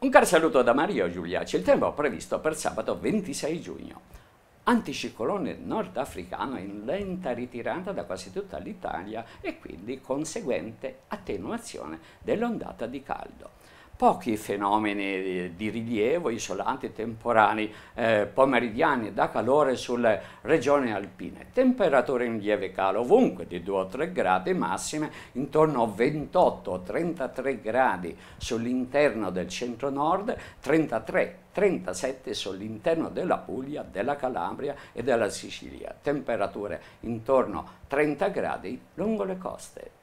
Un caro saluto da Mario Giuliacci, il tempo previsto per sabato 26 giugno. Anticiclone nordafricano in lenta ritirata da quasi tutta l'Italia e quindi conseguente attenuazione dell'ondata di caldo pochi fenomeni di rilievo isolanti temporanei eh, pomeridiani da calore sulle regioni alpine. Temperature in lieve calo ovunque di 2 o 3 gradi massime intorno a 28-33 gradi sull'interno del centro-nord, 33 37 sull'interno della Puglia, della Calabria e della Sicilia, temperature intorno a 30 gradi lungo le coste.